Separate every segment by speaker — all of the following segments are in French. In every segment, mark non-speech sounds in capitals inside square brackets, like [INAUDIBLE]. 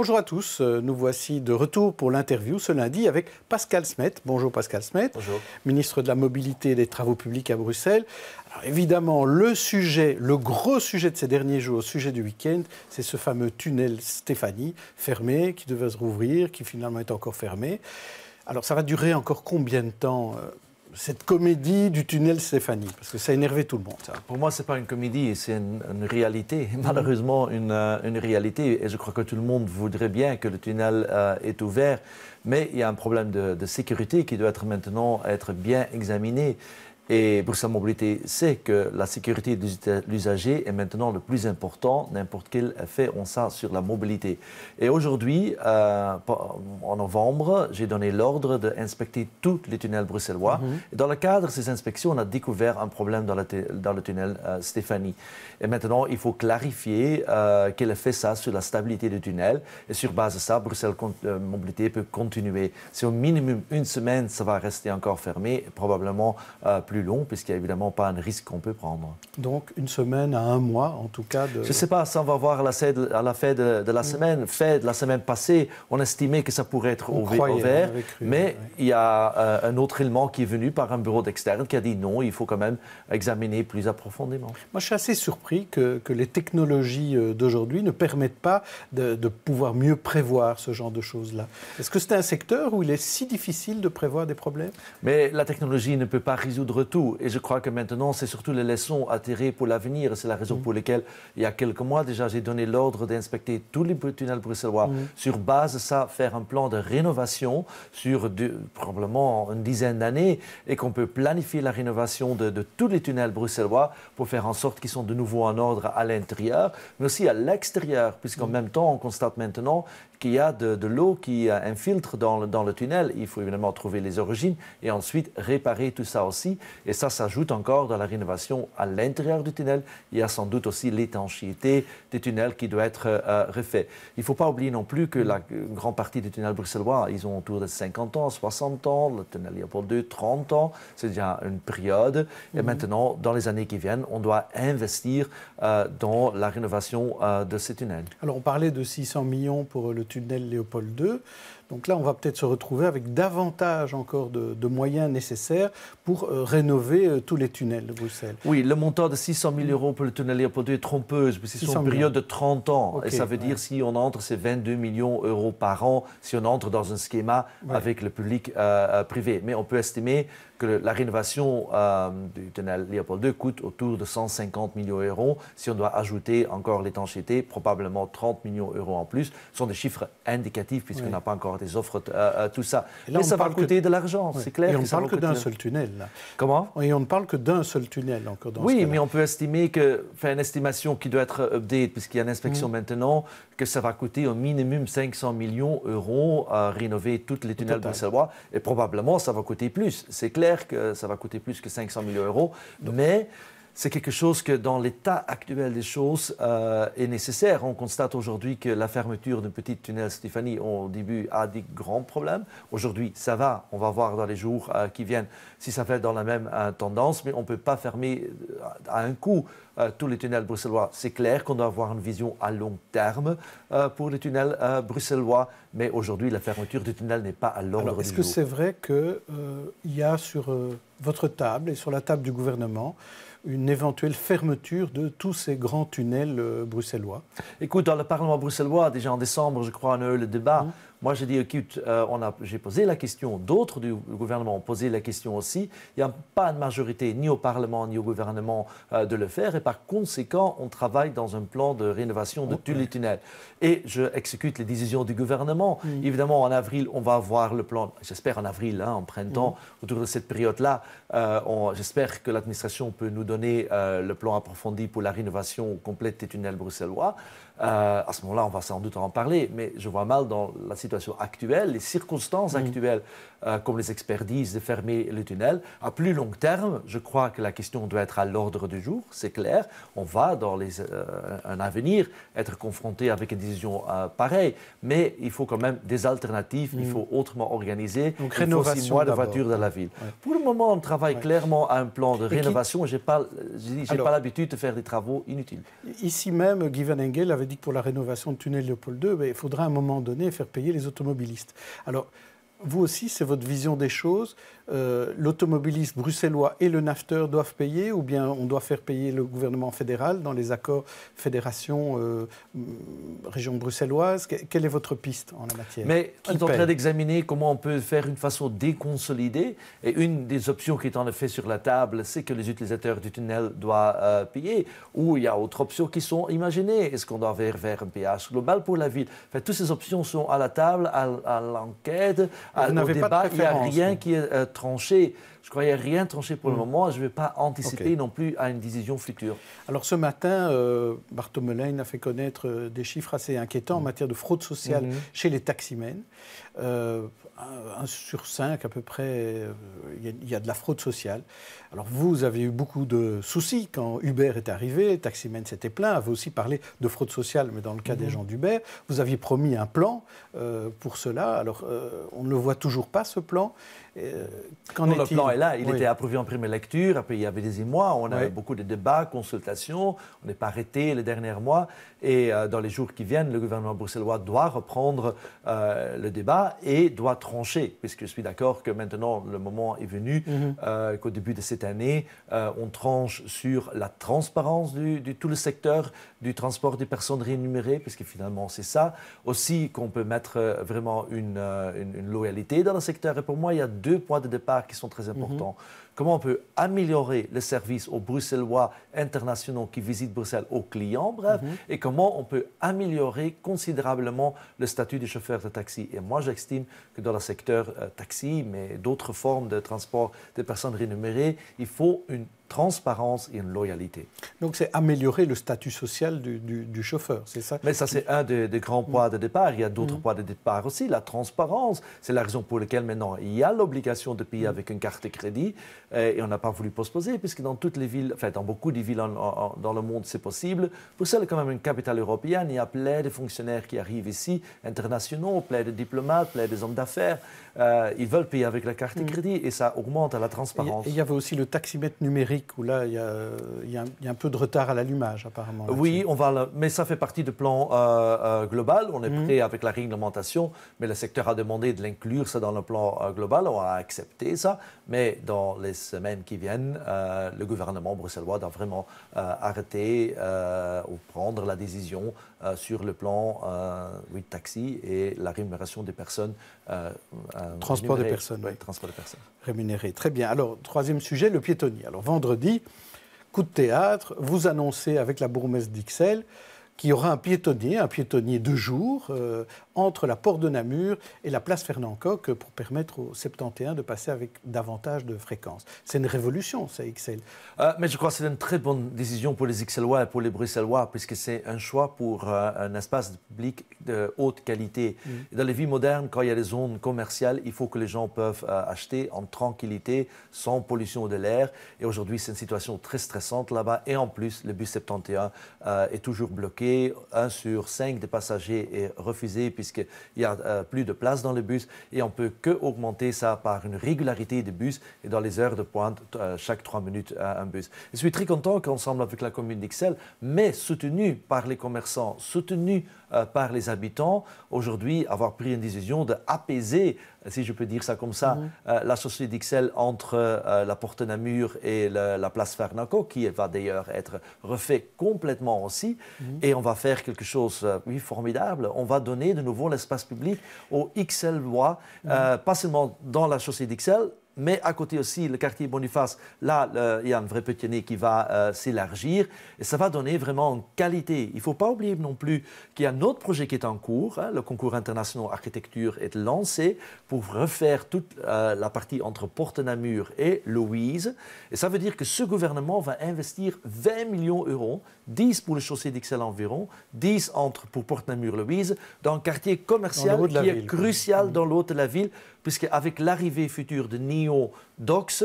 Speaker 1: Bonjour à tous, euh, nous voici de retour pour l'interview ce lundi avec Pascal Smet. Bonjour Pascal Smet, ministre de la Mobilité et des Travaux Publics à Bruxelles. évidemment, le sujet, le gros sujet de ces derniers jours, le sujet du week-end, c'est ce fameux tunnel Stéphanie, fermé, qui devait se rouvrir, qui finalement est encore fermé. Alors ça va durer encore combien de temps euh, cette comédie du tunnel Stéphanie Parce que ça a énervé tout le monde. Pour moi, ce n'est pas une
Speaker 2: comédie, c'est une, réalité. [LAUGHS] Malheureusement, euh, une, réalité. Et je crois que tout le monde voudrait bien que le tunnel euh, est ouvert. Mais il y a un problème de, sécurité qui doit être maintenant être bien examiné. Et Bruxelles Mobilité sait que la sécurité de l'usager est maintenant le plus important. N'importe quel effet on ça sur la mobilité. Et aujourd'hui, euh, en novembre, j'ai donné l'ordre d'inspecter tous les tunnels bruxellois. Mhm. Dans le cadre de ces inspections, on a découvert un problème dans, la dans le tunnel euh, Stéphanie. Et maintenant, il faut clarifier euh, quel effet ça a sur la stabilité du tunnel. Et sur base de ça, Bruxelles Mobilité peut continuer. Si au minimum une semaine, ça va rester encore fermé, probablement plus long, puisqu'il n'y a évidemment pas un risque qu'on peut prendre.
Speaker 1: Donc une semaine à un mois, en tout cas Je ne sais
Speaker 2: pas, ça on va voir à la, à la fin de, la mm. semaine. de la semaine passée, on estimait que ça pourrait être au, vert, mais il y a euh, un autre élément qui est venu par un bureau d'externe qui a dit non, il faut quand même examiner plus approfondément.
Speaker 1: Moi, je suis assez surpris que, que les technologies euh, d'aujourd'hui ne permettent pas de, de pouvoir mieux prévoir ce genre de choses-là. Est-ce que c'est un secteur où il est si difficile de prévoir des problèmes
Speaker 2: Mais la technologie ne peut pas résoudre et je crois que maintenant, c'est surtout les leçons à tirer pour l'avenir. C'est la raison mm. pour laquelle, il y a quelques mois déjà, j'ai donné l'ordre d'inspecter tous les tunnels bruxellois. Mm. Sur base de ça, faire un plan de rénovation sur probablement une dizaine d'années et qu'on peut planifier la rénovation de, tous les tunnels bruxellois pour faire en sorte qu'ils sont de nouveau en ordre à l'intérieur, mais aussi à l'extérieur, puisqu'en mm. même temps, on constate maintenant qu'il y a de, l'eau qui euh, infiltre dans le, dans le tunnel. Il faut évidemment trouver les origines et ensuite réparer tout ça aussi. Et ça s'ajoute encore dans la rénovation à l'intérieur du tunnel. Il y a sans doute aussi l'étanchéité des tunnels qui doit être euh, euh, refaite. refait. Il ne faut pas oublier non plus que la grande partie du tunnels bruxellois, ils ont autour de 50 ans, 60 ans, le tunnel pour II, 30 ans, c'est déjà une période. Et mhm. maintenant, dans les années qui viennent, on doit investir dans la rénovation de ces tunnels.
Speaker 1: Alors on parlait de 600 millions pour le tunnel Léopold II. Donc là, on va peut-être se retrouver avec davantage encore de, moyens nécessaires pour euh, rénover euh, tous les tunnels de Bruxelles.
Speaker 2: Oui, le montant de 600 000 euros pour le tunnel Léopold II est trompeuse, mais c'est sur une période de 30 ans. et ça veut dire si on entre, c'est 22 millions d'euros par an si on entre dans un schéma avec le public euh, privé. Mais on peut estimer que la rénovation euh, du tunnel Léopold II coûte autour de 150 millions d'euros. Si on doit ajouter encore l'étanchéité, probablement 30 millions d'euros en plus. Ce sont des chiffres indicatifs puisqu'on n'a pas encore des offres, euh, euh, tout ça. Mais ça va coûter de l'argent, c'est clair. Et on ne parle que d'un seul
Speaker 1: tunnel. Là. Comment Et on ne parle que d'un seul tunnel encore dans Oui,
Speaker 2: mais on peut estimer que, faire une estimation qui doit être update puisqu'il y a une inspection mm. maintenant, que ça va coûter au minimum 500 millions d'euros à rénover tous les tunnels de Savoie. Et probablement, ça va coûter plus, c'est clair que ça va coûter plus que 500 000 euros, mais c'est quelque chose que dans l'état actuel des choses euh, est nécessaire. On constate aujourd'hui que la fermeture d'un petit tunnel Stéphanie au début a des grands problèmes. Aujourd'hui, ça va. On va voir dans les jours euh, qui viennent si ça fait dans la même euh, tendance, mais on ne peut pas fermer à un coup tous les tunnels bruxellois. C'est clair qu'on doit avoir une vision à long terme pour les tunnels bruxellois, mais aujourd'hui, la fermeture du tunnel n'est pas à l'ordre Est-ce que c'est
Speaker 1: vrai qu'il y a sur votre table et sur la table du gouvernement une éventuelle fermeture de tous ces grands tunnels euh, bruxellois Écoute, dans le Parlement bruxellois, déjà en décembre, je crois,
Speaker 2: on a eu le débat mmh. Moi, je dis, écoute, euh, j'ai posé la question, d'autres du gouvernement ont posé la question aussi. Il n'y a pas de majorité ni au Parlement ni au gouvernement euh, de le faire. Et par conséquent, on travaille dans un plan de rénovation de tous les tunnels. Et je exécute les décisions du gouvernement. Mm. Évidemment, en avril, on va avoir le plan, j'espère en avril, hein, en printemps, mm. autour de cette période-là. Euh, j'espère que l'administration peut nous donner le plan approfondi pour la rénovation complète des tunnels bruxellois. Euh, à ce moment-là, on va sans doute en parler, mais je vois mal dans la situation actuelle, les circonstances mm. actuelles, euh, comme les experts disent, de fermer le tunnel. À plus long terme, je crois que la question doit être à l'ordre du jour, c'est clair. On va, dans les, euh, un avenir, être confronté avec une décision pareille, mais il faut quand même des alternatives, il mm. faut autrement organiser. Donc, il faut six mois de voiture dans la ville. Pour le moment,
Speaker 1: on travaille clairement
Speaker 2: à un plan de rénovation. j'ai Je n'ai pas, pas l'habitude de faire des
Speaker 1: travaux inutiles. Ici même, Guy Engel avait dit pour la rénovation du tunnel Léopold II, 2, ben, il faudra à un moment donné faire payer les automobilistes. Alors, vous aussi, c'est votre vision des choses. Euh, l'automobiliste bruxellois et le nafteur doivent payer ou bien on doit faire payer le gouvernement fédéral dans les accords fédération euh, mm, région bruxelloise Quelle est votre piste en la matière Mais on est en train
Speaker 2: d'examiner comment on peut faire une façon déconsolidée. Et une des options qui est en effet sur la table, c'est que les utilisateurs du tunnel doivent euh, payer. Ou il y a d'autres options qui sont imaginées. Est-ce qu'on doit vers, vers un péage global pour la ville enfin, Toutes ces options sont à la table, à, à l'enquête, au débat. Il n'y a rien qui est tranché.
Speaker 1: Je ne croyais rien tranché pour le hmm. moment. Je ne vais pas anticiper non plus à une décision future. Alors ce matin, euh, Bartomelein a fait connaître euh, des chiffres assez inquiétants en hmm. matière de fraude sociale hmm. chez les taximènes. Euh, un sur cinq, à peu près, euh, il y, a de la fraude sociale. Alors vous avez eu beaucoup de soucis quand Uber est arrivé, Taximen s'était plein. Vous aussi parlé de fraude sociale, mais dans le cas des mhm. gens d'Uber, vous aviez promis un plan euh, pour cela. Alors euh, on ne le voit toujours pas ce plan. quand le plan est là, il était
Speaker 2: approuvé en première lecture, après il y avait des émois, on a beaucoup de débats,
Speaker 1: consultations,
Speaker 2: on n'est pas arrêté les derniers mois, et dans les jours qui viennent, le gouvernement bruxellois doit reprendre le débat et doit puisque je suis d'accord que maintenant le moment est venu, mhm. euh, qu'au début de cette année, euh, on tranche sur la transparence de tout le secteur du transport des personnes rémunérées, puisque finalement c'est ça. Aussi qu'on peut mettre euh, vraiment une, une, loyalité dans le secteur. Et pour moi, il y a deux points de départ qui sont très mhm. importants comment on peut améliorer le service aux Bruxellois internationaux qui visitent Bruxelles, aux clients, bref, mhm. et comment on peut améliorer considérablement le statut des chauffeurs de taxi. Et moi, j'estime que dans le secteur euh, taxi, mais d'autres formes de transport des personnes rémunérées, il faut une transparence et une loyauté.
Speaker 1: Donc c'est améliorer le statut social du, du, chauffeur, c'est ça Mais ça
Speaker 2: c'est un des, grands mm. points de départ. Il y a d'autres mm. poids points de départ aussi. La transparence, c'est la raison pour laquelle maintenant il y a l'obligation de payer mm. avec une carte de crédit euh, et on n'a pas voulu postposer puisque dans toutes les villes, enfin dans beaucoup de villes dans le monde c'est possible. Bruxelles est quand même une capitale européenne. Il y a plein de fonctionnaires qui arrivent ici, internationaux, plein de diplomates, plein des hommes d'affaires. Euh, ils veulent payer avec la carte de crédit et ça
Speaker 1: augmente la transparence. Il y avait aussi le taximètre numérique où là, il y, a un peu de retard à l'allumage, apparemment.
Speaker 2: Oui, on va, mais ça fait partie du plan euh, euh, global. On est mhm. prêt avec la réglementation, mais le secteur a demandé de l'inclure dans le plan euh, global. On a accepté ça, mais dans les semaines qui viennent, le gouvernement bruxellois doit vraiment arrêter ou prendre la décision sur le plan oui, taxi et la rémunération des
Speaker 1: personnes. transport des personnes,
Speaker 2: oui. Transport personnes.
Speaker 1: Rémunérées. Très bien. Alors, troisième sujet, le piétonnier. Alors, vendredi, coup de théâtre, vous annoncez avec la bourgmesse d'Ixelles qu'il y aura un piétonnier, un piétonnier de jour, euh, entre la porte de Namur et la place Fernand-Coq pour permettre aux 71 de passer avec davantage de fréquence. C'est une révolution, ça, XL. Euh, mais je crois que c'est une très bonne décision pour les XLois
Speaker 2: et pour les Bruxellois, puisque c'est un choix pour euh, un espace public de haute qualité. Mm. Dans les vies modernes, quand il y a des zones commerciales, il faut que les gens peuvent acheter en tranquillité, sans pollution de l'air. Et aujourd'hui, c'est une situation très stressante là-bas. Et en plus, le bus 71 est toujours bloqué et un sur cinq des passagers est refusé puisqu'il n'y a euh, plus de place dans le bus et on ne peut que augmenter ça par une régularité des bus et dans les heures de pointe, euh, chaque trois minutes, un bus. Je suis très content qu'ensemble avec la commune d'Ixelles, mais soutenu par les commerçants, soutenu euh, par les habitants. Aujourd'hui, avoir pris une décision d'apaiser, si je peux dire ça comme ça, mhm. euh, la société d'Ixelles entre euh, la porte Namur et la place Farnaco, qui va d'ailleurs être refait complètement aussi. Mhm. Et on va faire quelque chose, oui, formidable. On va donner de nouveau l'espace public aux XL bois mhm. pas seulement dans la société d'Ixelles, mais à côté aussi, le quartier Boniface, là, il y a un vrai petit nez qui va euh, s'élargir et ça va donner vraiment une qualité. Il ne faut pas oublier non plus qu'il y a un autre projet qui est en cours. Hein, le concours international architecture est lancé pour refaire toute euh, la partie entre Porte-Namur et Louise. Et ça veut dire que ce gouvernement va investir 20 millions d'euros, 10 pour le chaussée d'Ixelles environ, 10 entre, pour Porte-Namur-Louise, dans un quartier commercial qui est crucial mm-hmm. dans l'autre de la ville puisque avec l'arrivée future de NIO DOCS,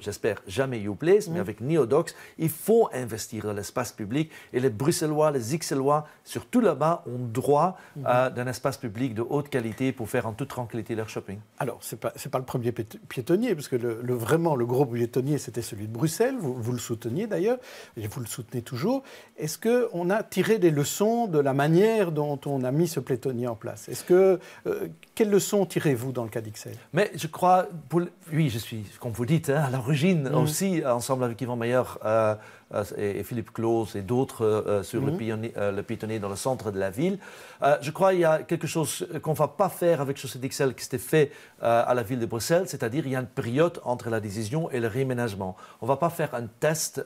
Speaker 2: j'espère jamais YouPlace, mais avec Neodox, il faut investir dans l'espace public et les Bruxellois, les Ixellois, surtout là-bas, ont droit à mhm. un euh, d'un espace public
Speaker 1: de haute qualité pour faire en toute
Speaker 2: tranquillité leur shopping.
Speaker 1: Alors, ce n'est pas, pas, le premier piétonnier, parce que le, vraiment, le gros piétonnier, c'était celui de Bruxelles, vous, vous le souteniez d'ailleurs, et vous le soutenez toujours. Est-ce qu'on a tiré des leçons de la manière dont on a mis ce piétonnier en place Est-ce que, euh, Quelles leçons tirez-vous dans le cas d'Ixelles
Speaker 2: Mais je crois, oui, je suis, comme vous dites, hein, l'origine mm. aussi, ensemble avec Yvan Mayer, euh, et, Philippe Claus et d'autres euh, euh, sur mhm. le, pitonnier dans le centre de la ville. je crois qu'il y a quelque chose qu'on ne va pas faire avec Société d'Ixelles qui s'était fait à la ville de Bruxelles, c'est-à-dire il y a une période entre la décision et le réaménagement. On ne va pas faire un test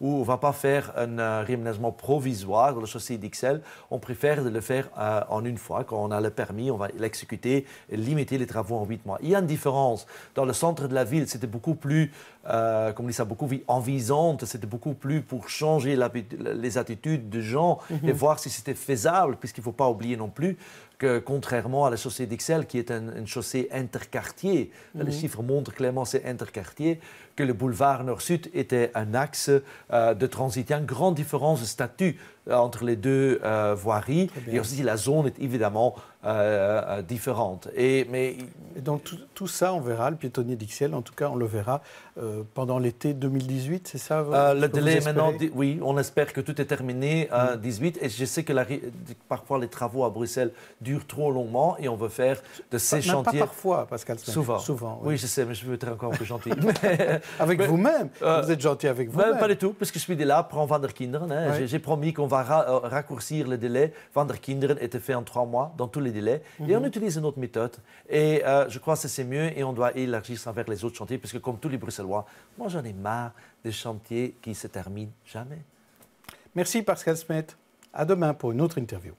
Speaker 2: ou on ne va pas faire un réaménagement provisoire dans la Société d'Ixelles, On préfère de le faire en une fois. Quand on a le permis, on va l'exécuter et limiter les travaux en huit mois. Il y a une différence. Dans le centre de la ville, c'était beaucoup plus euh, comme on dit ça beaucoup, envisante. C'était beaucoup plus pour changer les attitudes des gens et mhm. voir si c'était faisable, puisqu'il ne faut pas oublier non plus que contrairement à la chaussée d'Excel qui est une chaussée interquartier, le mhm. les chiffres montrent clairement c'est interquartier, que le boulevard Nord-Sud était un axe euh, de transit. Il y a une grande différence de statut euh, entre les deux euh, voiries. Et aussi, la zone est évidemment euh, différente. Et, mais...
Speaker 1: donc, tout, ça, on verra, le piétonnier d'Ixelles, en tout cas, on le verra pendant l'été 2018, c'est ça Le délai maintenant,
Speaker 2: oui, on espère que tout est terminé en 18. 2018. Et je sais que parfois, les travaux à Bruxelles durent trop longtemps et on veut faire de ces chantiers... chantiers. Pas parfois, Pascal Souvent. Souvent oui. je sais, mais je veux être encore plus gentil. [LAUGHS] avec vous-même Vous êtes gentil avec ben, vous-même. Pas du tout, parce que je suis de là, prends en der hein. J'ai promis qu'on va euh, raccourcir le délai. Vendre Kinderen était fait en trois mois dans tous les délais. Et on mhm. utilise une autre méthode. Et euh, je crois que c'est mieux et on doit élargir ça vers les autres chantiers, parce que comme tous les Bruxellois, moi j'en ai marre des chantiers qui se terminent jamais.
Speaker 1: Merci Pascal Smith. À demain pour une autre interview.